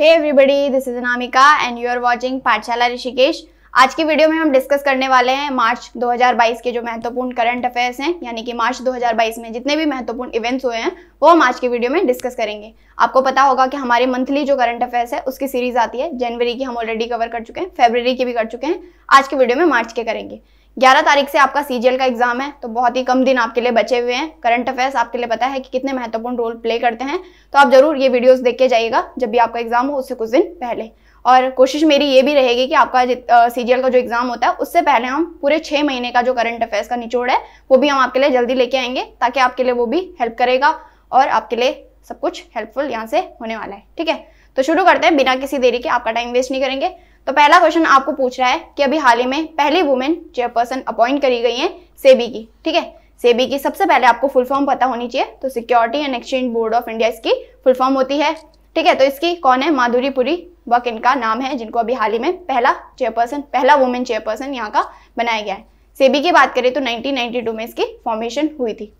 hey everybody this is Anamika and you are watching Pathshala Rishikesh आज की video में हम डिस्कस करने वाले हैं मार्च 2022 के जो महत्वपूर्ण करंट अफेयर्स हैं यानी कि मार्च 2022 में जितने भी महत्वपूर्ण इवेंट्स हुए हैं वो हम आज की वीडियो में डिस्कस करेंगे आपको पता होगा कि हमारे मंथली जो करंट अफेयर्स है उसकी सीरीज आती है जनवरी की हम ऑलरेडी कवर कर चुके हैं फेबररी की भी कर चुके हैं आज के वीडियो में मार्च के करेंगे 11 तारीख से आपका सीजीएल का एग्जाम है तो बहुत ही कम दिन आपके लिए बचे हुए हैं करंट अफेयर्स आपके लिए पता है कि कितने महत्वपूर्ण रोल प्ले करते हैं तो आप जरूर ये वीडियोस देख के जाइएगा जब भी आपका एग्जाम हो उससे कुछ दिन पहले और कोशिश मेरी ये भी रहेगी कि आपका सी का जो एग्जाम होता है उससे पहले हम पूरे छः महीने का जो करंट अफेयर्स का निचोड़ है वो भी हम आपके लिए जल्दी लेके आएंगे ताकि आपके लिए वो भी हेल्प करेगा और आपके लिए सब कुछ हेल्पफुल यहाँ से होने वाला है ठीक है तो शुरू करते हैं बिना किसी देरी के आपका टाइम वेस्ट नहीं करेंगे तो पहला क्वेश्चन आपको पूछ रहा है कि अभी हाल ही में पहली वुमेन चेयरपर्सन अपॉइंट करी गई है सेबी की ठीक है सेबी की सबसे पहले आपको फुल फॉर्म पता होनी चाहिए तो security and exchange board of India इसकी फुल फॉर्म होती है ठीक है तो इसकी कौन है माधुरी पुरी वक इनका नाम है जिनको अभी हाल ही में पहला चेयरपर्सन पहला वुमेन चेयरपर्सन यहाँ का बनाया गया है सेबी की बात करें तो 1992 में इसकी फॉर्मेशन हुई थी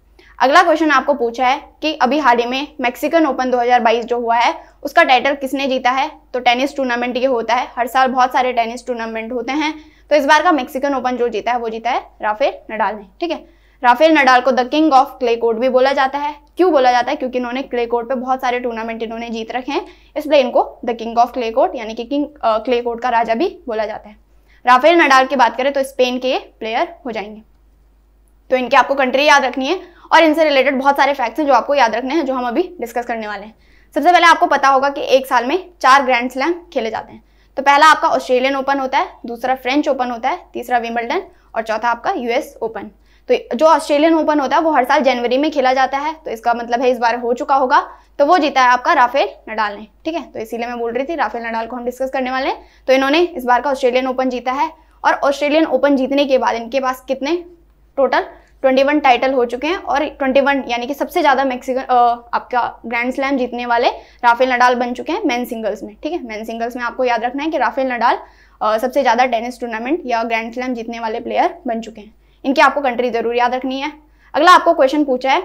अगला क्वेश्चन आपको पूछा है कि अभी हाल ही में मैक्सिकन ओपन 2022 जो हुआ है उसका टाइटल किसने जीता है तो टेनिस टूर्नामेंट ये होता है हर साल बहुत सारे टेनिस टूर्नामेंट होते हैं तो इस बार का मैक्सिकन ओपन जो जीता है वो जीता है राफेल नडाल ने ठीक है राफेल नडाल को the king of clay court भी बोला जाता है क्यों बोला जाता है क्योंकि इन्होंने क्ले कोर्ट पे बहुत सारे टूर्नामेंट इन्होंने जीत रखे हैं इसलिए इनको the king of clay court यानी कि किंग क्ले कोर्ट का राजा भी बोला जाता है राफेल नडाल की बात करें तो स्पेन के प्लेयर हो जाएंगे तो इनकी आपको कंट्री याद रखनी है और इनसे रिलेटेड बहुत सारे फैक्ट्स हैं जो आपको याद रखने हैं जो हम अभी डिस्कस करने वाले हैं सबसे पहले आपको पता होगा कि एक साल में चार ग्रैंड स्लैम खेले जाते हैं तो पहला आपका ऑस्ट्रेलियन ओपन होता है दूसरा फ्रेंच ओपन होता है तीसरा विम्बलडन और चौथा आपका यूएस ओपन तो जो ऑस्ट्रेलियन ओपन होता है वो हर साल जनवरी में खेला जाता है तो इसका मतलब है इस बार हो चुका होगा तो वो जीता है आपका राफेल नडाल ने ठीक है तो इसीलिए मैं बोल रही थी राफेल नडाल को हम डिस्कस करने वाले हैं तो इन्होंने इस बार का ऑस्ट्रेलियन ओपन जीता है और ऑस्ट्रेलियन ओपन जीतने के बाद इनके पास कितने टोटल 21 टाइटल हो चुके हैं और 21 यानी कि सबसे ज़्यादा मैक्सिकन आपका ग्रैंड स्लैम जीतने वाले राफेल नडाल बन चुके हैं मैन सिंगल्स में ठीक है मैन सिंगल्स में आपको याद रखना है कि राफेल नडाल सबसे ज़्यादा टेनिस टूर्नामेंट या ग्रैंड स्लैम जीतने वाले प्लेयर बन चुके हैं इनकी आपको कंट्री ज़रूर याद रखनी है अगला आपको क्वेश्चन पूछा है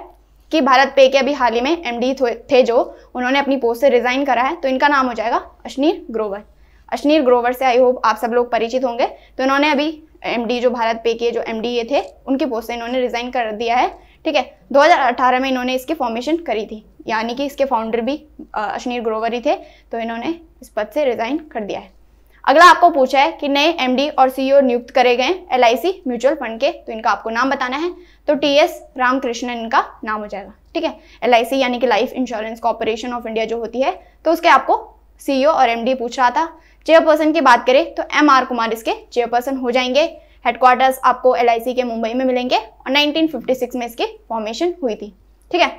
कि भारत पे के अभी हाल ही में एमडी थे जो उन्होंने अपनी पोस्ट से रिजाइन करा है तो इनका नाम हो जाएगा अश्नीर ग्रोवर अश्नीर ग्रोवर से आई होप आप सब लोग परिचित होंगे तो इन्होंने अभी एमडी जो भारत पे के जो एमडी ये थे उनके पोस्ट से इन्होंने रिज़ाइन कर दिया है ठीक है 2018 में इन्होंने इसकी फॉर्मेशन करी थी यानी कि इसके फाउंडर भी अश्नीर ग्रोवर ही थे तो इन्होंने इस पद से रिज़ाइन कर दिया है अगला आपको पूछा है कि नए एम और सीईओ e नियुक्त करे गए एल म्यूचुअल फंड के तो इनका आपको नाम बताना है तो टी एस रामकृष्णन इनका नाम हो जाएगा ठीक है एल यानी कि life insurance corporation of India जो होती है तो उसके आपको सीईओ e और एम पूछ रहा था चेयरपर्सन की बात करें तो एम आर कुमार इसके चेयरपर्सन हो जाएंगे हेडक्वार्टर्स आपको एल के मुंबई में मिलेंगे और 1956 में इसकी फॉर्मेशन हुई थी ठीक है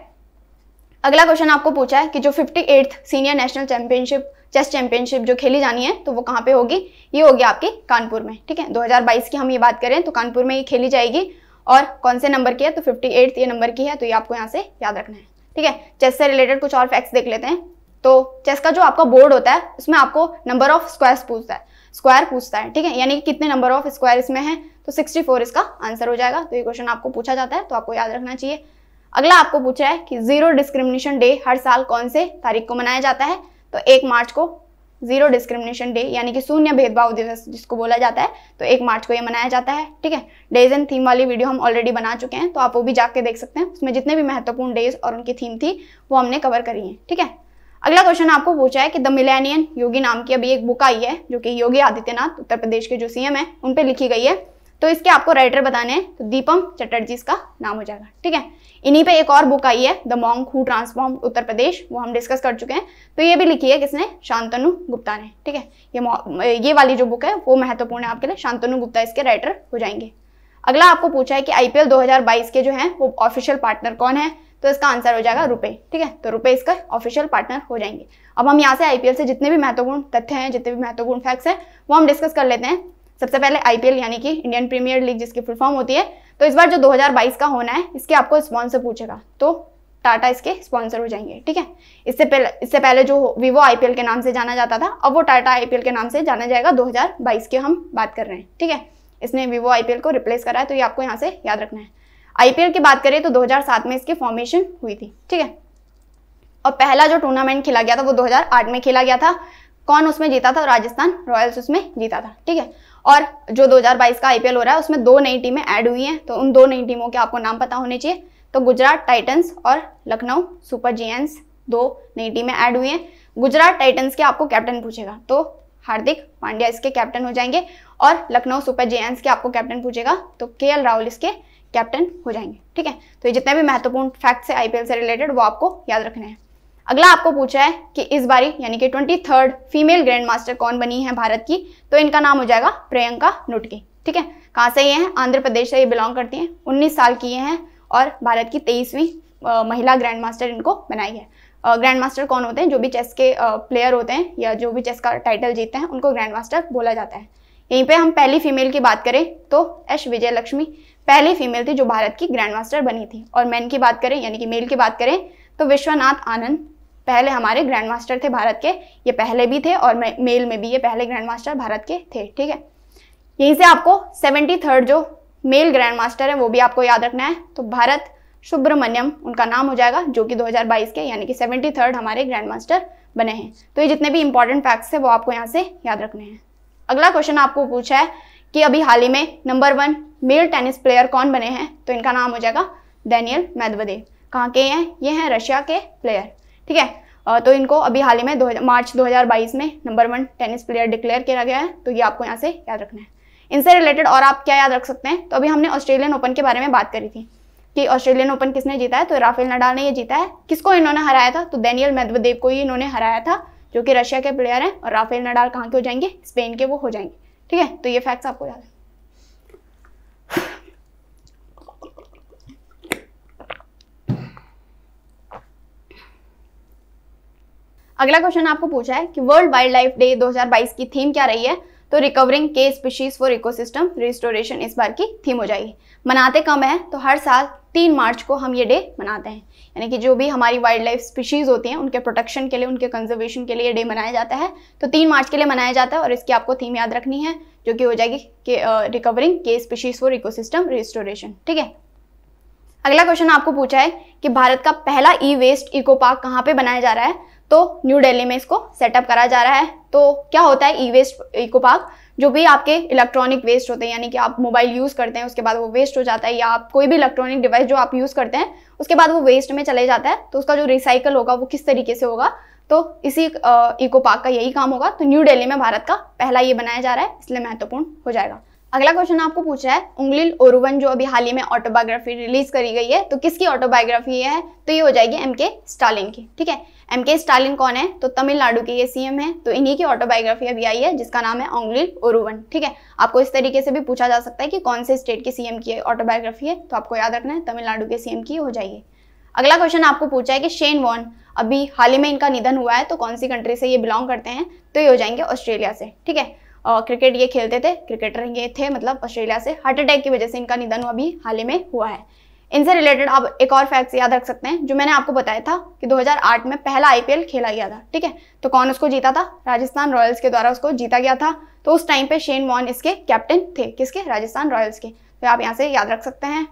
अगला क्वेश्चन आपको पूछा है कि जो fifty senior national championship chess championship जो खेली जानी है तो वो कहाँ पे होगी ये होगी आपकी कानपुर में ठीक है 2022 की हम ये बात करें तो कानपुर में ये खेली जाएगी और कौन से नंबर की है तो फिफ्टी ये नंबर की है तो ये आपको यहाँ से याद रखना है ठीक है चेस से रिलेटेड कुछ और फैक्ट्स देख लेते हैं तो चेस का जो आपका बोर्ड होता है उसमें आपको नंबर ऑफ स्क्वायर्स पूछता है स्क्वायर पूछता है ठीक है यानी कि कितने नंबर ऑफ स्क्वायर इसमें है तो 64 इसका आंसर हो जाएगा तो ये क्वेश्चन आपको पूछा जाता है तो आपको याद रखना चाहिए अगला आपको पूछ रहा है कि जीरो डिस्क्रिमिनेशन डे हर साल कौन से तारीख को मनाया जाता है तो एक मार्च को जीरो डिस्क्रिमिनेशन डे यानी कि शून्य भेदभाव दिवस जिसको बोला जाता है तो एक मार्च को ये मनाया जाता है ठीक है डेज एंड थीम वाली वीडियो हम ऑलरेडी बना चुके हैं तो आप वो भी जाके देख सकते हैं उसमें जितने भी महत्वपूर्ण डेज और उनकी थीम थी वो हमने कवर करी है ठीक है अगला क्वेश्चन आपको पूछा है कि द मिलेनियन योगी नाम की अभी एक बुक आई है जो कि योगी आदित्यनाथ उत्तर प्रदेश के जो सीएम है उन पर लिखी गई है तो इसके आपको राइटर बताने हैं तो दीपम चटर्जी इसका नाम हो जाएगा ठीक है इन्हीं पे एक और बुक आई है the monk who transform Uttar Pradesh वो हम डिस्कस कर चुके हैं तो ये भी लिखी है किसने शांतनु गुप्ता ने ठीक है ये ये वाली जो बुक है वो महत्वपूर्ण है आपके लिए शांतनु गुप्ता इसके राइटर हो जाएंगे अगला आपको पूछा है कि आईपीएल 2022 के जो हैं वो ऑफिशियल पार्टनर कौन है तो इसका आंसर हो जाएगा रुपए ठीक है तो रुपए इसका ऑफिशियल पार्टनर हो जाएंगे अब हम यहाँ से आईपीएल से जितने भी महत्वपूर्ण तथ्य हैं जितने भी महत्वपूर्ण फैक्ट्स हैं वो हम डिस्कस कर लेते हैं सबसे पहले आईपीएल यानी कि इंडियन प्रीमियर लीग जिसकी फुल फॉर्म होती है तो इस बार जो 2022 का होना है इसके आपको स्पॉन्सर पूछेगा तो टाटा इसके स्पॉन्सर हो जाएंगे ठीक है इससे पहले इससे पहले जो वीवो आईपीएल के नाम से जाना जाता था अब वो टाटा आईपीएल के नाम से जाना जाएगा दो की हम बात कर रहे हैं ठीक है इसने वीवो आईपीएल को रिप्लेस करा है तो ये आपको यहाँ से याद रखना है आईपीएल की बात करें तो 2007 में इसकी फॉर्मेशन हुई थी ठीक है और पहला जो टूर्नामेंट खेला गया था वो 2008 में खेला गया था कौन उसमें जीता था राजस्थान रॉयल्स उसमें जीता था ठीक है और जो 2022 का आईपीएल हो रहा है उसमें दो नई टीमें ऐड हुई हैं तो उन दो नई टीमों के आपको नाम पता होने चाहिए तो गुजरात टाइटन्स और लखनऊ सुपर जीएंस दो नई टीमें ऐड हुई हैं गुजरात टाइटन्स के आपको कैप्टन पूछेगा तो हार्दिक पांड्या इसके कैप्टन हो जाएंगे और लखनऊ सुपर जेएंस के आपको कैप्टन पूछेगा तो के राहुल इसके कैप्टन हो जाएंगे ठीक है तो ये जितने भी महत्वपूर्ण फैक्ट्स है आईपीएल से रिलेटेड वो आपको याद रखने हैं अगला आपको पूछा है कि इस बारी यानी कि twenty third female grand master कौन बनी है भारत की तो इनका नाम हो जाएगा प्रियंका नुटकी ठीक है कहाँ से ये हैं आंध्र प्रदेश से ये बिलोंग करती हैं उन्नीस साल की ये हैं और भारत की तेईसवीं महिला ग्रैंड मास्टर इनको बनाई है ग्रैंड मास्टर कौन होते हैं जो भी चेस के प्लेयर होते हैं या जो भी चेस का टाइटल जीतते हैं उनको ग्रैंड मास्टर बोला जाता है यहीं पे हम पहली फीमेल की बात करें तो एश विजय लक्ष्मी पहली फीमेल थी जो भारत की ग्रैंड मास्टर बनी थी और मैन की बात करें यानी कि मेल की बात करें तो विश्वनाथ आनंद पहले हमारे ग्रैंड मास्टर थे भारत के ये पहले भी थे और मेल में भी ये पहले ग्रैंड मास्टर भारत के थे ठीक है यहीं से आपको सेवेंटी थर्ड जो मेल ग्रैंड मास्टर है वो भी आपको याद रखना है तो भारत सुब्रमण्यम उनका नाम हो जाएगा जो कि 2022 के यानी कि सेवेंटी थर्ड हमारे ग्रैंड मास्टर बने हैं तो ये जितने भी इंपॉर्टेंट फैक्ट्स हैं वो आपको यहाँ से याद रखने हैं अगला क्वेश्चन आपको पूछा है कि अभी हाल ही में number one male tennis player कौन बने हैं तो इनका नाम हो जाएगा डैनियल मेदवदेव कहाँ के हैं ये हैं रशिया के प्लेयर ठीक है तो इनको अभी हाल ही में दो मार्च 2022 में number one tennis player declare किया गया है तो ये आपको यहाँ से याद रखना है इनसे रिलेटेड और आप क्या याद रख सकते हैं तो अभी हमने ऑस्ट्रेलियन ओपन के बारे में बात करी थी कि ऑस्ट्रेलियन ओपन किसने जीता है तो राफेल नडाल ने ये जीता है किसको इन्होंने हराया था तो दैनियल मेदवदेव को ही इन्होंने हराया था जो कि रशिया के प्लेयर हैं और राफेल नडाल कहाँ के हो जाएंगे स्पेन के वो हो जाएंगे ठीक है तो ये फैक्ट्स आपको याद है अगला क्वेश्चन आपको पूछा है कि वर्ल्ड वाइल्ड लाइफ डे 2022 की थीम क्या रही है तो रिकवरिंग के स्पीशीज फॉर इकोसिस्टम रिस्टोरेशन इस बार की थीम हो जाएगी मनाते कम है तो हर साल तीन मार्च को हम ये डे मनाते हैं यानी कि जो भी हमारी वाइल्ड लाइफ स्पीशीज़ होती हैं उनके प्रोटेक्शन के लिए उनके कंजर्वेशन के लिए ये डे मनाया जाता है तो तीन मार्च के लिए मनाया जाता है और इसकी आपको थीम याद रखनी है जो कि हो जाएगी कि रिकवरिंग के स्पीशीज़ फॉर इकोसिस्टम रिस्टोरेशन ठीक है अगला क्वेश्चन आपको पूछा है कि भारत का पहला ई वेस्ट इको पार्क कहाँ पे बनाया जा रहा है तो न्यू दिल्ली में इसको सेटअप करा जा रहा है तो क्या होता है ई वेस्ट इको पार्क जो भी आपके इलेक्ट्रॉनिक वेस्ट होते हैं यानी कि आप मोबाइल यूज़ करते हैं उसके बाद वो वेस्ट हो जाता है या आप कोई भी इलेक्ट्रॉनिक डिवाइस जो आप यूज़ करते हैं उसके बाद वो वेस्ट में चले जाता है तो उसका जो रिसाइकल होगा वो किस तरीके से होगा तो इसी इको पार्क का यही काम होगा तो न्यू दिल्ली में भारत का पहला ये बनाया जा रहा है इसलिए महत्वपूर्ण हो जाएगा अगला क्वेश्चन आपको पूछ रहा है उंगलिल ओरुवन जो अभी हाल ही में ऑटोबायोग्राफी रिलीज करी गई है तो किसकी ऑटोबायोग्राफी है तो ये हो जाएगी एम के स्टालिन की ठीक है एम के स्टालिन कौन है तो तमिलनाडु के ये सीएम है तो इन्हीं की ऑटोबायोग्राफी अभी आई है जिसका नाम है ओंगलिल ओरुवन ठीक है आपको इस तरीके से भी पूछा जा सकता है कि कौन से स्टेट के सीएम की ऑटोबायोग्राफी है तो आपको याद रखना है तमिलनाडु के सीएम की हो जाइए अगला क्वेश्चन आपको पूछा है कि शेन वॉन अभी हाल ही में इनका निधन हुआ है तो कौन सी कंट्री से ये बिलोंग करते हैं तो ये हो जाएंगे ऑस्ट्रेलिया से ठीक है और क्रिकेट ये खेलते थे क्रिकेटर ये थे मतलब ऑस्ट्रेलिया से हार्ट अटैक की वजह से इनका निधन अभी हाल ही में हुआ है इनसे रिलेटेड आप एक और फैक्ट याद रख सकते हैं जो मैंने आपको बताया था कि 2008 में पहला आईपीएल खेला गया था ठीक है तो कौन उसको जीता था राजस्थान रॉयल्स के द्वारा उसको जीता गया था तो उस टाइम पे शेन वॉन इसके कैप्टन थे किसके राजस्थान रॉयल्स के तो आप यहाँ से याद रख सकते हैं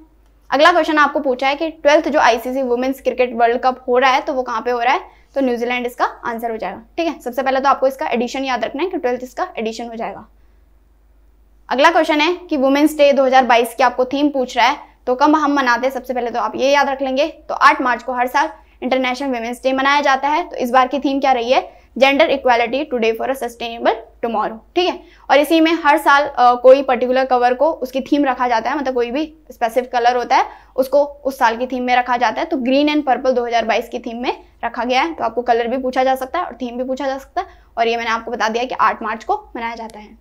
अगला क्वेश्चन आपको पूछा है कि ट्वेल्थ जो ICC women's cricket world cup हो रहा है तो वो कहाँ पे हो रहा है तो न्यूजीलैंड इसका आंसर हो जाएगा ठीक है सबसे पहले तो आपको इसका एडिशन याद रखना है कि ट्वेल्थ इसका एडिशन हो जाएगा अगला क्वेश्चन है कि वुमेन्स डे 2022 की आपको थीम पूछ रहा है तो कब हम मनाते हैं सबसे पहले तो आप ये याद रख लेंगे तो आठ मार्च को हर साल इंटरनेशनल वेमेंस डे मनाया जाता है तो इस बार की थीम क्या रही है gender equality today for a sustainable tomorrow ठीक है और इसी में हर साल आ, कोई पर्टिकुलर कवर को उसकी थीम रखा जाता है मतलब कोई भी स्पेसिफिक कलर होता है उसको उस साल की थीम में रखा जाता है तो ग्रीन एंड पर्पल 2022 की थीम में रखा गया है तो आपको कलर भी पूछा जा सकता है और थीम भी पूछा जा सकता है और ये मैंने आपको बता दिया कि आठ मार्च को मनाया जाता है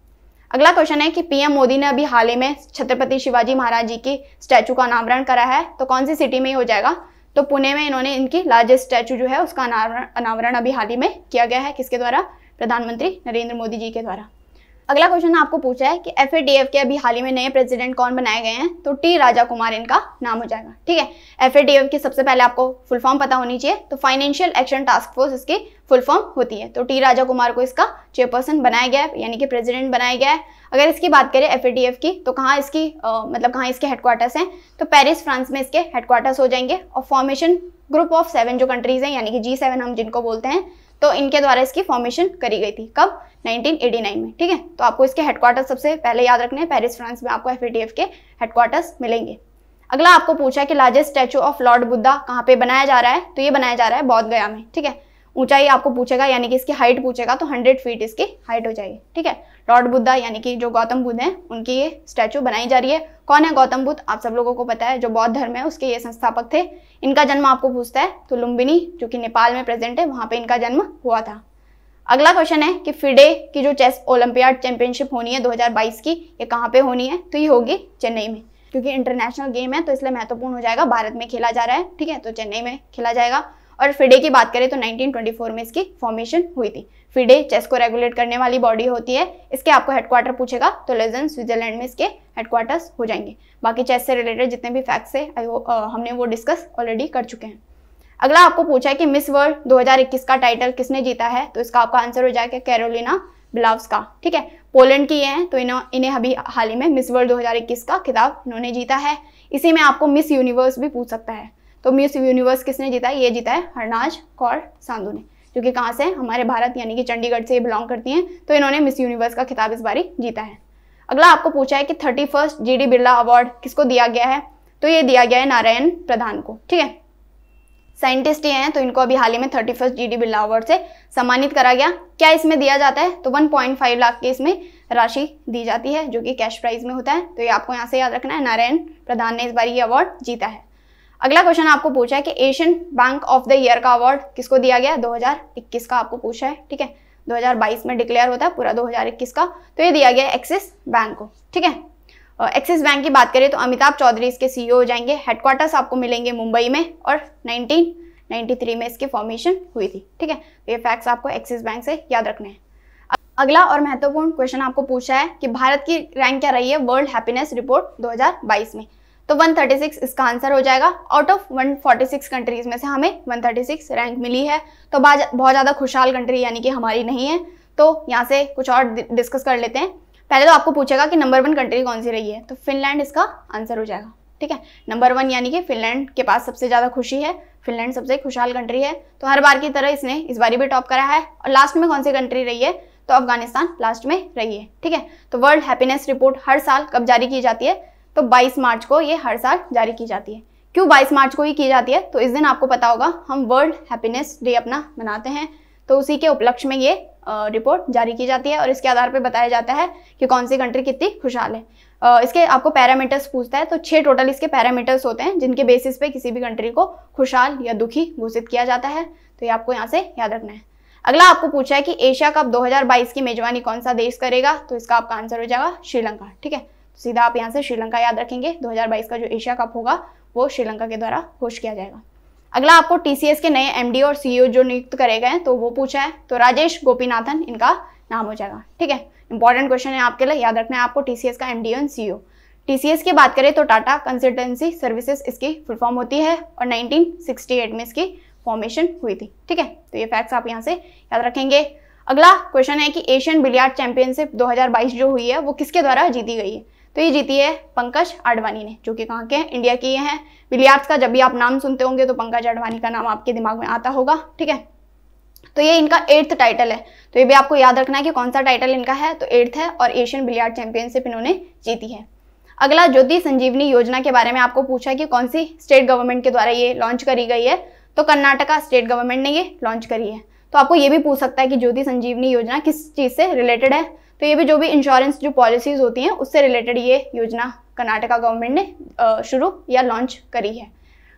अगला क्वेश्चन है कि पीएम मोदी ने अभी हाल ही में छत्रपति शिवाजी महाराज जी की स्टैचू का अनावरण करा है तो कौन सी सिटी में ही हो जाएगा तो पुणे में इन्होंने इनकी लार्जेस्ट स्टैचू जो है उसका अनावरण अनावरण अभी हाल ही में किया गया है किसके द्वारा प्रधानमंत्री नरेंद्र मोदी जी के द्वारा अगला क्वेश्चन आपको पूछा है कि एफ के अभी हाल ही में नए प्रेसिडेंट कौन बनाए गए हैं तो टी राजा कुमार इनका नाम हो जाएगा ठीक है एफ की सबसे पहले आपको फुल फॉर्म पता होनी चाहिए तो फाइनेंशियल एक्शन टास्क फोर्स इसकी फुल फॉर्म होती है तो टी राजा कुमार को इसका चेयरपर्सन बनाया गया है यानी कि प्रेजिडेंट बनाया गया है अगर इसकी बात करें एफ की तो कहाँ इसकी आ, मतलब कहाँ इसके हेडक्वार्टर्स हैं तो पेरिस फ्रांस में इसके हेडक्वार्टर्स हो जाएंगे और फॉर्मेशन ग्रुप ऑफ सेवन जो कंट्रीज हैं यानी कि जी सेवन हम जिनको बोलते हैं तो इनके द्वारा इसकी फॉर्मेशन करी गई थी कब 1989 में ठीक है तो आपको इसके हेडक्वार्टर सबसे पहले याद रखने हैं पेरिस फ्रांस में आपको एफ के हेडक्वार्टर्स मिलेंगे अगला आपको पूछा है कि largest statue of lord Buddha कहाँ पे बनाया जा रहा है तो ये बनाया जा रहा है बौद्ध गया में ठीक है ऊंचाई आपको पूछेगा यानी कि इसकी हाइट पूछेगा तो हंड्रेड फीट इसकी हाइट हो जाएगी ठीक है लॉर्ड बुद्धा यानी कि जो गौतम बुद्ध हैं उनकी ये स्टैचू बनाई जा रही है कौन है गौतम बुद्ध आप सब लोगों को पता है जो बौद्ध धर्म है उसके ये संस्थापक थे इनका जन्म आपको पूछता है तो लुम्बिनी जो कि नेपाल में प्रेजेंट है वहाँ पर इनका जन्म हुआ था अगला क्वेश्चन है कि फिडे की जो चेस ओलंपियाड चैंपियनशिप होनी है 2022 की ये कहाँ पे होनी है तो ये होगी चेन्नई में क्योंकि इंटरनेशनल गेम है तो इसलिए महत्वपूर्ण हो जाएगा भारत में खेला जा रहा है ठीक है तो चेन्नई में खेला जाएगा और फिडे की बात करें तो 1924 में इसकी फॉर्मेशन हुई थी फिडे चेस को रेगुलेट करने वाली बॉडी होती है इसके आपको हेडक्वार्टर पूछेगा तो लेजन स्विट्जरलैंड में इसके हेडक्वार्टर्स हो जाएंगे बाकी चेस से रिलेटेड जितने भी फैक्ट्स है uh, हमने वो डिस्कस ऑलरेडी कर चुके हैं अगला आपको पूछा है कि मिस वर्ल्ड 2021 का टाइटल किसने जीता है तो इसका आपका आंसर हो जाएगा कैरोलिना का ठीक है पोलैंड की है तो इन्हें अभी हाल ही में मिस वर्ल्ड 2021 का खिताब इन्होंने जीता है इसी में आपको मिस यूनिवर्स भी पूछ सकता है तो मिस यूनिवर्स किसने जीता है ये जीता है हरनाज कौर सांधु ने जो कि कहाँ से हमारे भारत यानी कि चंडीगढ़ से बिलोंग करती हैं तो इन्होंने मिस यूनिवर्स का खिताब इस बारी जीता है अगला आपको पूछा है कि thirty first G D Birla award किसको दिया गया है तो ये दिया गया है नारायण प्रधान को ठीक है साइंटिस्ट ये हैं तो इनको अभी हाल ही में thirty first G D Birla award से सम्मानित करा गया क्या इसमें दिया जाता है तो वन पॉइंट फाइव लाख की इसमें राशि दी जाती है जो कि कैश प्राइज में होता है तो ये आपको यहाँ से याद रखना है नारायण प्रधान ने इस बार ये अवार्ड जीता है अगला क्वेश्चन आपको पूछा है कि Asian bank of the year का अवार्ड किसको दिया गया 2021 का आपको पूछा है ठीक है 2022 में डिक्लेयर होता है पूरा 2021 का तो ये दिया गया एक्सिस बैंक को ठीक है एक्सिस बैंक की बात करें तो अमिताभ चौधरी इसके सीईओ हो जाएंगे हेडक्वार्टर्स आपको मिलेंगे मुंबई में और नाइनटीन में इसकी फॉर्मेशन हुई थी ठीक है तो ये फैक्ट्स आपको एक्सिस बैंक से याद रखने हैं अगला और महत्वपूर्ण क्वेश्चन आपको पूछा है कि भारत की रैंक क्या रही है वर्ल्ड हैप्पीनेस रिपोर्ट 2022 में तो 136 इसका आंसर हो जाएगा आउट ऑफ 146 कंट्रीज़ में से हमें 136 रैंक मिली है तो बहुत ज़्यादा खुशहाल कंट्री यानी कि हमारी नहीं है तो यहाँ से कुछ और डिस्कस कर लेते हैं पहले तो आपको पूछेगा कि नंबर वन कंट्री कौन सी रही है तो फिनलैंड इसका आंसर हो जाएगा ठीक है नंबर वन यानी कि फिनलैंड के पास सबसे ज़्यादा खुशी है फिनलैंड सबसे खुशहाल कंट्री है तो हर बार की तरह इसने इस बारी भी टॉप करा है और लास्ट में कौन सी कंट्री रही है तो अफगानिस्तान लास्ट में रही है ठीक है तो वर्ल्ड हैप्पीनेस रिपोर्ट हर साल कब जारी की जाती है तो 22 मार्च को ये हर साल जारी की जाती है क्यों 22 मार्च को ही की जाती है तो इस दिन आपको पता होगा हम वर्ल्ड हैप्पीनेस डे अपना मनाते हैं तो उसी के उपलक्ष्य में ये रिपोर्ट जारी की जाती है और इसके आधार पर बताया जाता है कि कौन सी कंट्री कितनी खुशहाल है इसके आपको पैरामीटर्स पूछता है तो छः टोटल इसके पैरामीटर्स होते हैं जिनके बेसिस पे किसी भी कंट्री को खुशहाल या दुखी घोषित किया जाता है तो ये आपको यहाँ से याद रखना है अगला आपको पूछा है कि एशिया कप 2022 की मेजबानी कौन सा देश करेगा तो इसका आपका आंसर हो जाएगा श्रीलंका ठीक है सीधा आप यहाँ से श्रीलंका याद रखेंगे 2022 का जो एशिया कप होगा वो श्रीलंका के द्वारा घोष किया जाएगा अगला आपको टीसीएस के नए एम और सी e जो नियुक्त करे गए तो वो पूछा है तो राजेश गोपीनाथन इनका नाम हो जाएगा ठीक है इंपॉर्टेंट क्वेश्चन है आपके लिए याद रखना है आपको टीसीएस का एमडी एंड ओ टीसीएस की बात करें तो टाटा कंसल्टेंसी सर्विसेज इसकी फुल फॉर्म होती है और 1968 में इसकी फॉर्मेशन हुई थी ठीक है तो ये फैक्ट्स आप यहाँ से याद रखेंगे अगला क्वेश्चन है कि एशियन बिलियार्ड चैंपियनशिप 2022 जो हुई है वो किसके द्वारा जीती गई है तो ये जीती है पंकज आडवाणी ने जो कि कहाँ के हैं इंडिया की हैं बिलियार्ड्स का जब भी आप नाम सुनते होंगे तो पंकज आडवाणी का नाम आपके दिमाग में आता होगा ठीक है तो ये इनका एट्थ टाइटल है तो ये भी आपको याद रखना है कि कौन सा टाइटल इनका है तो एट्थ है और एशियन बिलियार्ड चैंपियनशिप इन्होंने जीती है अगला ज्योति संजीवनी योजना के बारे में आपको पूछा कि कौन सी स्टेट गवर्नमेंट के द्वारा ये लॉन्च करी गई है तो कर्नाटका स्टेट गवर्नमेंट ने ये लॉन्च करी है तो आपको ये भी पूछ सकता है कि ज्योति संजीवनी योजना किस चीज़ से रिलेटेड है तो ये भी जो भी इंश्योरेंस जो पॉलिसीज़ होती हैं उससे रिलेटेड ये योजना कर्नाटका गवर्नमेंट ने शुरू या लॉन्च करी है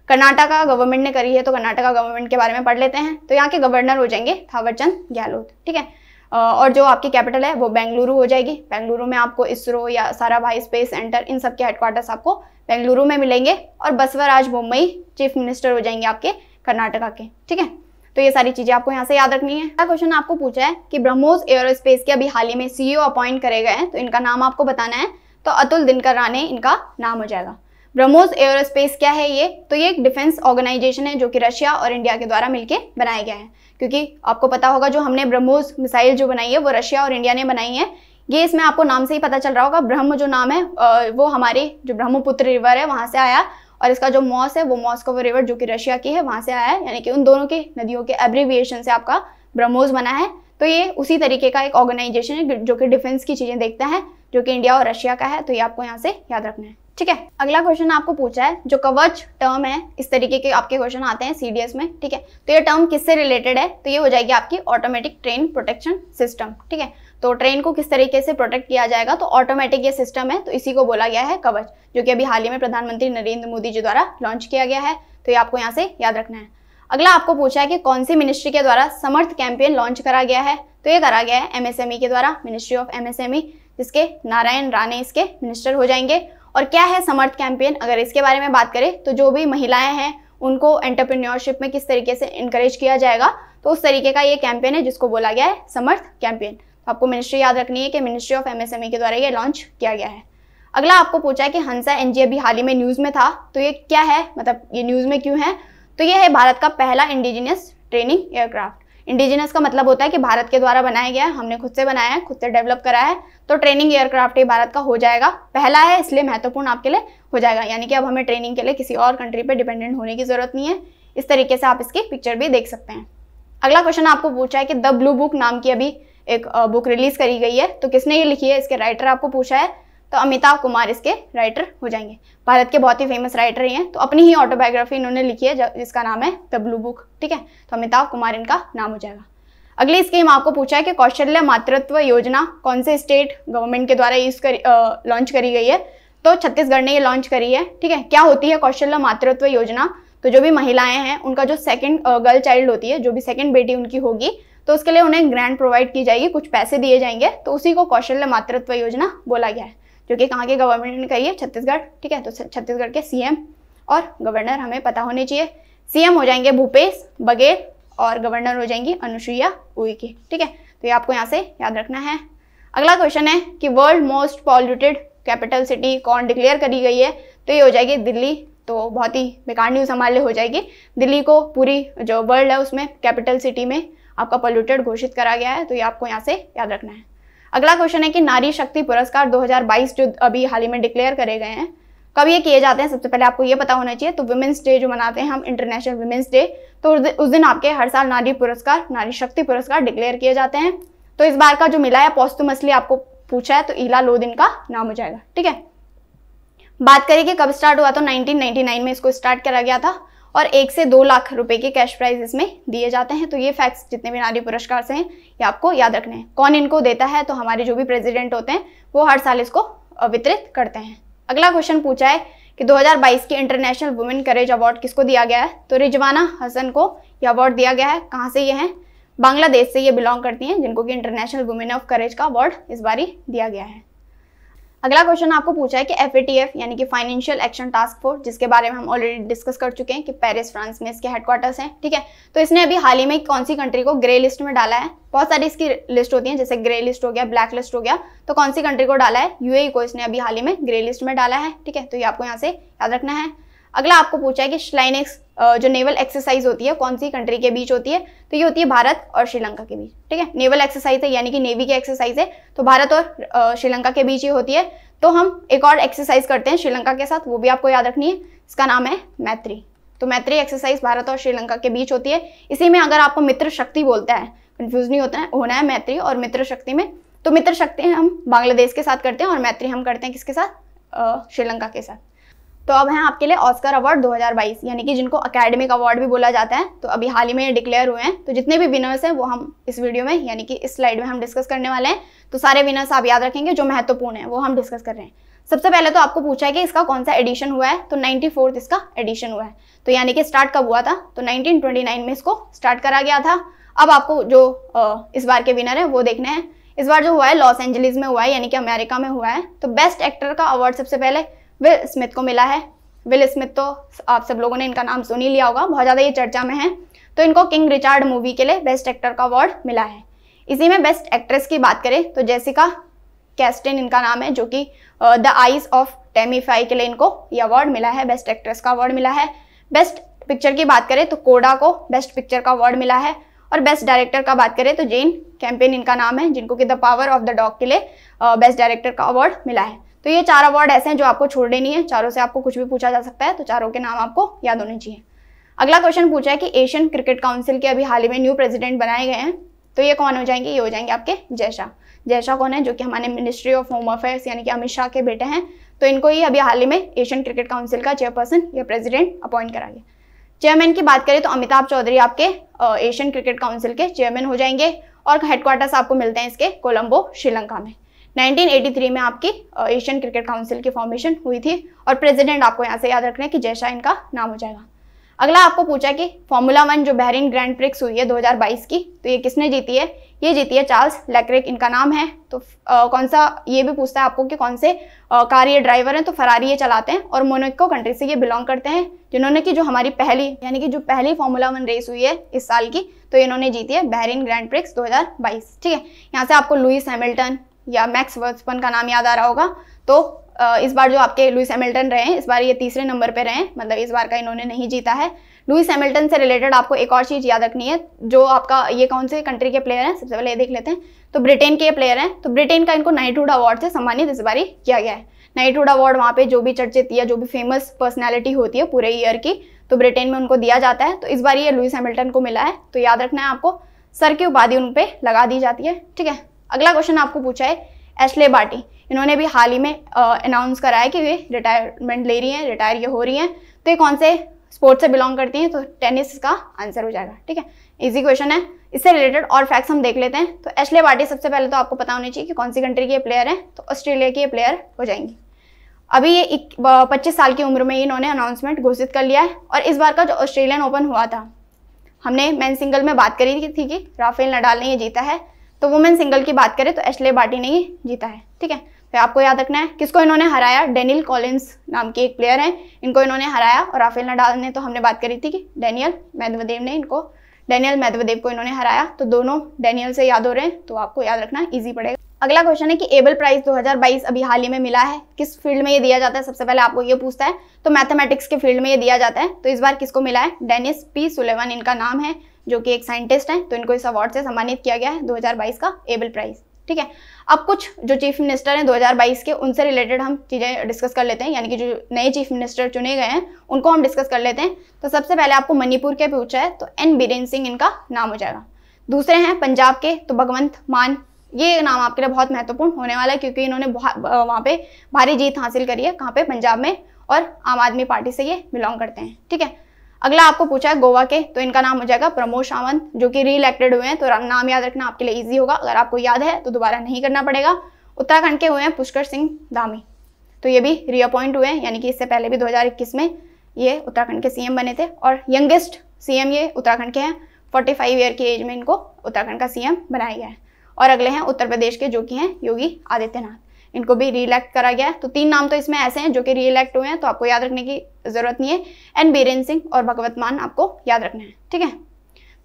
कर्नाटका गवर्नमेंट ने करी है तो कर्नाटका गवर्नमेंट के बारे में पढ़ लेते हैं तो यहाँ के गवर्नर हो जाएंगे थावरचंद गहलोत ठीक है और जो आपकी कैपिटल है वो बेंगलुरु हो जाएगी बेंगलुरु में आपको इसरो या सारा भाई स्पेस सेंटर इन सब के हेडक्वार्टर्स आपको बेंगलुरु में मिलेंगे और बसवराज मुंबई चीफ मिनिस्टर हो जाएंगे आपके कर्नाटका के ठीक है तो ये सारी चीजें आपको यहाँ से याद रखनी है अगला क्वेश्चन आपको पूछा है कि ब्रह्मोस एयरोस्पेस के अभी हाल ही में सीईओ अपॉइंट e करे गए हैं तो इनका नाम आपको बताना है तो अतुल दिनकर राणे इनका नाम हो जाएगा ब्रह्मोस एयरोस्पेस क्या है ये तो ये एक डिफेंस ऑर्गेनाइजेशन है जो कि रशिया और इंडिया के द्वारा मिलकर बनाया गया है क्योंकि आपको पता होगा जो हमने ब्रह्मोस मिसाइल जो बनाई है वो रशिया और इंडिया ने बनाई है ये इसमें आपको नाम से ही पता चल रहा होगा ब्रह्म जो नाम है वो हमारे जो ब्रह्मपुत्र रिवर है वहाँ से आया और इसका जो मॉस है वो मॉस्कोव रिवर जो कि रशिया की है वहाँ से आया है यानी कि उन दोनों के नदियों के एब्रीविएशन से आपका ब्रह्मोस बना है तो ये उसी तरीके का एक ऑर्गेनाइजेशन है जो कि डिफेंस की चीज़ें देखता है जो कि इंडिया और रशिया का है तो ये आपको यहाँ से याद रखना है ठीक है अगला क्वेश्चन आपको पूछा है जो कवच टर्म है इस तरीके के आपके क्वेश्चन आते हैं सीडीएस में ठीक है तो ये टर्म किससे रिलेटेड है तो ये हो जाएगी आपकी ऑटोमेटिक ट्रेन प्रोटेक्शन सिस्टम ठीक है तो ट्रेन को किस तरीके से प्रोटेक्ट किया जाएगा तो ऑटोमेटिक ये सिस्टम है तो इसी को बोला गया है कवच जो कि अभी हाल ही में प्रधानमंत्री नरेंद्र मोदी जी द्वारा लॉन्च किया गया है तो ये आपको यहाँ से याद रखना है अगला आपको पूछा है कि कौन सी मिनिस्ट्री के द्वारा समर्थ कैंपेन लॉन्च करा गया है तो ये करा गया है एमएसएमई e के द्वारा मिनिस्ट्री ऑफ एमएसएमई जिसके नारायण राणे इसके मिनिस्टर हो जाएंगे और क्या है समर्थ कैंपेन अगर इसके बारे में बात करें तो जो भी महिलाएं हैं उनको एंटरप्रेन्योरशिप में किस तरीके से इंकरेज किया जाएगा तो उस तरीके का ये कैंपेन है जिसको बोला गया है समर्थ कैंपेन आपको मिनिस्ट्री याद रखनी है कि मिनिस्ट्री ऑफ एमएसएमई के द्वारा ये लॉन्च किया गया है अगला आपको पूछा है कि हंसा एनजी अभी हाल ही में न्यूज़ में था तो ये क्या है मतलब ये न्यूज़ में क्यों है तो ये है भारत का पहला इंडिजिनियस ट्रेनिंग एयरक्राफ्ट इंडिजिनियस का मतलब होता है कि भारत के द्वारा बनाया गया है हमने खुद से बनाया है खुद से डेवलप करा है तो ट्रेनिंग एयरक्राफ्ट ये भारत का हो जाएगा पहला है इसलिए महत्वपूर्ण आपके लिए हो जाएगा यानी कि अब हमें ट्रेनिंग के लिए किसी और कंट्री पर डिपेंडेंट होने की ज़रूरत नहीं है इस तरीके से आप इसकी पिक्चर भी देख सकते हैं अगला क्वेश्चन आपको पूछा है कि द ब्लू बुक नाम की अभी एक बुक रिलीज़ करी गई है तो किसने ये लिखी है इसके राइटर आपको पूछा है तो अमिताभ कुमार इसके राइटर हो जाएंगे भारत के बहुत ही फेमस राइटर ही हैं तो अपनी ही ऑटोबायोग्राफी इन्होंने लिखी है जिसका नाम है द ब्लू बुक ठीक है तो अमिताभ कुमार इनका नाम हो जाएगा अगली स्कीम आपको पूछा है कि कौशल्य मातृत्व योजना कौन से स्टेट गवर्नमेंट के द्वारा यूज कर लॉन्च करी गई है तो छत्तीसगढ़ ने ये लॉन्च करी है ठीक है क्या होती है कौशल्य मातृत्व योजना तो जो भी महिलाएं हैं उनका जो सेकंड गर्ल चाइल्ड होती है जो भी सेकंड बेटी उनकी होगी तो उसके लिए उन्हें ग्रांट प्रोवाइड की जाएगी कुछ पैसे दिए जाएंगे तो उसी को कौशल्य मातृत्व योजना बोला गया है जो कि कहाँ के गवर्नमेंट ने कही है छत्तीसगढ़ ठीक है तो छत्तीसगढ़ के सीएम और गवर्नर हमें पता होने चाहिए सीएम हो जाएंगे भूपेश बघेल और गवर्नर हो जाएंगी अनुसुईया उइके ठीक है तो ये आपको यहाँ से याद रखना है अगला क्वेश्चन है कि world most polluted capital city कौन डिक्लेयर करी गई है तो ये हो जाएगी दिल्ली तो बहुत ही बेकार न्यूज़ हमारे लिए हो जाएगी दिल्ली को पूरी जो वर्ल्ड है उसमें कैपिटल सिटी में आपका पोल्यूटेड घोषित करा गया है तो ये आपको यहाँ से याद रखना है अगला क्वेश्चन है कि नारी शक्ति पुरस्कार 2022 जो अभी हाल ही में डिक्लेयर करे गए हैं कब ये किए जाते हैं सबसे पहले आपको ये पता होना चाहिए तो वुमेंस डे जो मनाते हैं हम इंटरनेशनल वुमेंस डे तो उस दिन आपके हर साल नारी पुरस्कार नारी शक्ति पुरस्कार डिक्लेयर किए जाते हैं तो इस बार का जो मिला है पॉस्तुमसली आपको पूछा है तो लो लोदिन का नाम हो जाएगा ठीक है बात करें कि कब स्टार्ट हुआ तो 1999 में इसको स्टार्ट करा गया था और एक से दो लाख रुपए के कैश प्राइज इसमें दिए जाते हैं तो ये फैक्ट्स जितने भी नारी पुरस्कार से हैं ये आपको याद रखने हैं कौन इनको देता है तो हमारे जो भी प्रेसिडेंट होते हैं वो हर साल इसको वितरित करते हैं अगला क्वेश्चन पूछा है कि 2022 के इंटरनेशनल वुमेन करेज अवार्ड किसको दिया गया है तो रिजवाना हसन को ये अवार्ड दिया गया है कहाँ से ये हैं बांग्लादेश से ये बिलोंग करती हैं जिनको कि इंटरनेशनल वुमेन ऑफ करेज का अवार्ड इस बारी दिया गया है अगला क्वेश्चन आपको पूछा है कि एफ यानी कि फाइनेंशियल एक्शन टास्क फोर्स जिसके बारे में हम ऑलरेडी डिस्कस कर चुके हैं कि पेरिस फ्रांस में इसके हेडक्वार्टर्स हैं ठीक है तो इसने अभी हाल ही में कौन सी कंट्री को ग्रे लिस्ट में डाला है बहुत सारी इसकी लिस्ट होती है जैसे ग्रे लिस्ट हो गया ब्लैक लिस्ट हो गया तो कौन सी कंट्री को डाला है यूए e को इसने अभी हाल ही में ग्रे लिस्ट में डाला है ठीक है तो ये आपको यहाँ से याद रखना है अगला आपको पूछा है कि श्लाइनिक्स जो नेवल एक्सरसाइज होती है कौन सी कंट्री के बीच होती है तो ये होती है भारत और श्रीलंका के बीच ठीक है नेवल एक्सरसाइज है यानी कि नेवी की एक्सरसाइज है तो भारत और श्रीलंका के बीच ही होती है तो हम एक और एक्सरसाइज करते हैं श्रीलंका के साथ वो भी आपको याद रखनी है इसका नाम है मैत्री तो मैत्री एक्सरसाइज भारत और श्रीलंका के बीच होती है इसी में अगर आपको मित्र शक्ति बोलता है कन्फ्यूज नहीं होता है होना है मैत्री और मित्र शक्ति में तो मित्र शक्ति हम बांग्लादेश के साथ करते हैं और मैत्री हम करते हैं किसके साथ श्रीलंका के साथ तो अब हैं आपके लिए ऑस्कर अवार्ड 2022 यानी कि जिनको अकेडमिक अवार्ड भी बोला जाता है तो अभी हाल ही में डिक्लेयर हुए हैं तो जितने भी विनर्स हैं वो हम इस वीडियो में यानी कि इस स्लाइड में हम डिस्कस करने वाले हैं तो सारे विनर्स आप याद रखेंगे जो महत्वपूर्ण है वो हम डिस्कस कर रहे हैं सबसे पहले तो आपको पूछा है कि इसका कौन सा एडिशन हुआ है तो नाइनटी इसका एडिशन हुआ है तो यानी कि स्टार्ट कब हुआ था तो नाइनटीन में इसको स्टार्ट करा गया था अब आपको जो इस बार के विनर है वो देखने हैं इस बार जो हुआ है लॉस एंजलिस में हुआ है यानी कि अमेरिका में हुआ है तो बेस्ट एक्टर का अवार्ड सबसे पहले विल स्मिथ को मिला है विल स्मिथ तो आप सब लोगों ने इनका नाम सुन ही लिया होगा बहुत ज़्यादा ये चर्चा में है तो इनको किंग रिचार्ड मूवी के लिए बेस्ट एक्टर का अवार्ड मिला है इसी में बेस्ट एक्ट्रेस की बात करें तो जैसिका कैस्टिन इनका नाम है जो कि द आइज ऑफ टेमीफाई के लिए इनको ये अवार्ड मिला है बेस्ट एक्ट्रेस का अवार्ड मिला है बेस्ट पिक्चर की बात करें तो कोडा को बेस्ट पिक्चर का अवार्ड मिला है और बेस्ट डायरेक्टर का बात करें तो जेन कैंपेन इनका नाम है जिनको कि the power of the dog के लिए बेस्ट डायरेक्टर का अवार्ड मिला है तो ये चार अवार्ड ऐसे हैं जो आपको छोड़ने नहीं है चारों से आपको कुछ भी पूछा जा सकता है तो चारों के नाम आपको याद होने चाहिए अगला क्वेश्चन पूछा है कि एशियन क्रिकेट काउंसिल के अभी हाल ही में न्यू प्रेसिडेंट बनाए गए हैं तो ये कौन हो जाएंगे ये हो जाएंगे आपके जयशाह जयशाह कौन है जो कि हमारे मिनिस्ट्री ऑफ होम अफेयर्स यानी कि अमित शाह के बेटे हैं तो इनको ही अभी हाल ही में एशियन क्रिकेट काउंसिल का चेयरपर्सन या प्रेसिडेंट अपॉइंट करा गया चेयरमैन की बात करें तो अमिताभ चौधरी आपके एशियन क्रिकेट काउंसिल के चेयरमैन हो जाएंगे और हेडक्वार्टर्स आपको मिलते हैं इसके कोलंबो श्रीलंका में 1983 में आपकी एशियन क्रिकेट काउंसिल की फॉर्मेशन हुई थी और प्रेसिडेंट आपको यहाँ से याद रखना है कि जैशा इनका नाम हो जाएगा अगला आपको पूछा कि फॉर्मूला वन जो बहरीन ग्रैंड प्रिक्स हुई है 2022 की तो ये किसने जीती है ये जीती है चार्ल्स लेक्रिक इनका नाम है तो आ, कौन सा ये भी पूछता है आपको कि कौन से आ, कार ये ड्राइवर हैं तो फरारी ये चलाते हैं और मोनिको कंट्री से ये बिलोंग करते हैं जिन्होंने कि जो हमारी पहली यानी कि जो पहली फॉर्मूला वन रेस हुई है इस साल की तो इन्होंने जीती है बहरीन ग्रैंड प्रिक्स दो ठीक है यहाँ से आपको लुइस हैमिल्टन या मैक्स वर्सपन का नाम याद आ रहा होगा तो इस बार जो आपके लुइस हैमिल्टन रहे हैं इस बार ये तीसरे नंबर पर रहे मतलब इस बार का इन्होंने नहीं जीता है लुइस हैमिल्टन से रिलेटेड आपको एक और चीज़ याद रखनी है जो आपका ये कौन से कंट्री के प्लेयर हैं सबसे पहले ये देख लेते हैं तो ब्रिटेन के प्लेयर हैं तो ब्रिटेन का इनको नाइटहुड अवार्ड से सम्मानित इस बारी किया गया है नाइटहुड अवार्ड वहाँ पे जो भी चर्चित या जो भी फेमस पर्सनैलिटी होती है पूरे ईयर की तो ब्रिटेन में उनको दिया जाता है तो इस बार ये लुइस हैमिल्टन को मिला है तो याद रखना है आपको सर की उपाधि उन पर लगा दी जाती है ठीक है अगला क्वेश्चन आपको पूछा है एसले बाटी इन्होंने भी हाल ही में अनाउंस करा है कि वे रिटायरमेंट ले रही हैं रिटायर ये हो रही हैं तो ये कौन से स्पोर्ट्स से बिलोंग करती हैं तो टेनिस का आंसर हो जाएगा ठीक है इजी क्वेश्चन है इससे रिलेटेड और फैक्ट्स हम देख लेते हैं तो एशले बाटी सबसे पहले तो आपको पता होना चाहिए कि कौन सी कंट्री के प्लेयर हैं तो ऑस्ट्रेलिया की प्लेयर हो जाएंगी अभी ये पच्चीस साल की उम्र में इन्होंने अनाउंसमेंट घोषित कर लिया है और इस बार का जो ऑस्ट्रेलियन ओपन हुआ था हमने मैन सिंगल में बात करी थी कि राफेल नडाल ने ये जीता है तो वुमेन सिंगल की बात करें तो एशले बाटी ने ही जीता है ठीक है तो आपको याद रखना है किसको इन्होंने हराया डेनियल कॉलिन्स नाम के एक प्लेयर हैं इनको इन्होंने हराया और राफेल नडाल ने तो हमने बात करी थी कि डेनियल मैदवदेव ने इनको डेनियल मैदवदेव को इन्होंने हराया तो दोनों डेनियल से याद हो रहे हैं तो आपको याद रखना ईजी पड़ेगा अगला क्वेश्चन है कि एबल प्राइज 2022 अभी हाल ही में मिला है किस फील्ड में ये दिया जाता है सबसे पहले आपको ये पूछता है तो मैथमेटिक्स के फील्ड में ये दिया जाता है तो इस बार किसको मिला है डेनिस पी सुलेवन इनका नाम है जो कि एक साइंटिस्ट हैं तो इनको इस अवार्ड से सम्मानित किया गया है 2022 का एबल प्राइज़ ठीक है अब कुछ जो चीफ मिनिस्टर हैं 2022 के उनसे रिलेटेड हम चीज़ें डिस्कस कर लेते हैं यानी कि जो नए चीफ मिनिस्टर चुने गए हैं उनको हम डिस्कस कर लेते हैं तो सबसे पहले आपको मणिपुर के पूछा है तो एन बीरेन सिंह इनका नाम हो जाएगा दूसरे हैं पंजाब के तो भगवंत मान ये नाम आपके लिए बहुत महत्वपूर्ण होने वाला है क्योंकि इन्होंने वहाँ पे भारी जीत हासिल करी है कहाँ पे पंजाब में और आम आदमी पार्टी से ये बिलोंग करते हैं ठीक है अगला आपको पूछा है गोवा के तो इनका नाम हो जाएगा प्रमोद सावंत जो कि री इलेक्टेड हुए हैं तो नाम याद रखना आपके लिए ईजी होगा अगर आपको याद है तो दोबारा नहीं करना पड़ेगा उत्तराखंड के हुए हैं पुष्कर सिंह धामी तो ये भी रीअपॉइंट हुए हैं यानी कि इससे पहले भी 2021 में ये उत्तराखंड के सीएम बने थे और यंगेस्ट सीएम ये उत्तराखंड के हैं 45 ईयर की एज में इनको उत्तराखंड का सीएम बनाया गया है और अगले हैं उत्तर प्रदेश के जो कि हैं योगी आदित्यनाथ इनको भी रीलेक्ट करा गया है तो तीन नाम तो इसमें ऐसे हैं जो कि रीलेक्ट हुए हैं तो आपको याद रखने की ज़रूरत नहीं है एन बीरेन सिंह और भगवत मान आपको याद रखना है ठीक है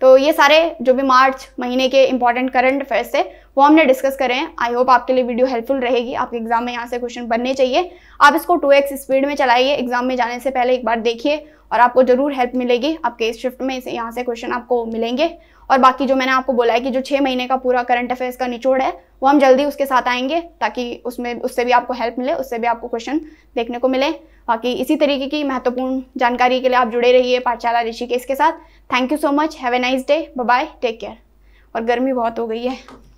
तो ये सारे जो भी मार्च महीने के इंपॉर्टेंट करंट अफेयर्स थे वो हमने डिस्कस करे हैं आई होप आपके लिए वीडियो हेल्पफुल रहेगी आपके एग्जाम में यहाँ से क्वेश्चन बनने चाहिए आप इसको टू एक्स स्पीड में चलाइए एग्जाम में जाने से पहले एक बार देखिए और आपको जरूर हेल्प मिलेगी आपके इस शिफ्ट में यहाँ से क्वेश्चन आपको मिलेंगे और बाकी जो मैंने आपको बोला है कि जो छः महीने का पूरा करंट अफेयर्स का निचोड़ है वो हम जल्दी उसके साथ आएंगे ताकि उसमें उससे भी आपको हेल्प मिले उससे भी आपको क्वेश्चन देखने को मिले बाकी इसी तरीके की महत्वपूर्ण जानकारी के लिए आप जुड़े रहिए पाठशाला ऋषिकेश के साथ thank you so much have a nice day bye take care और गर्मी बहुत हो गई है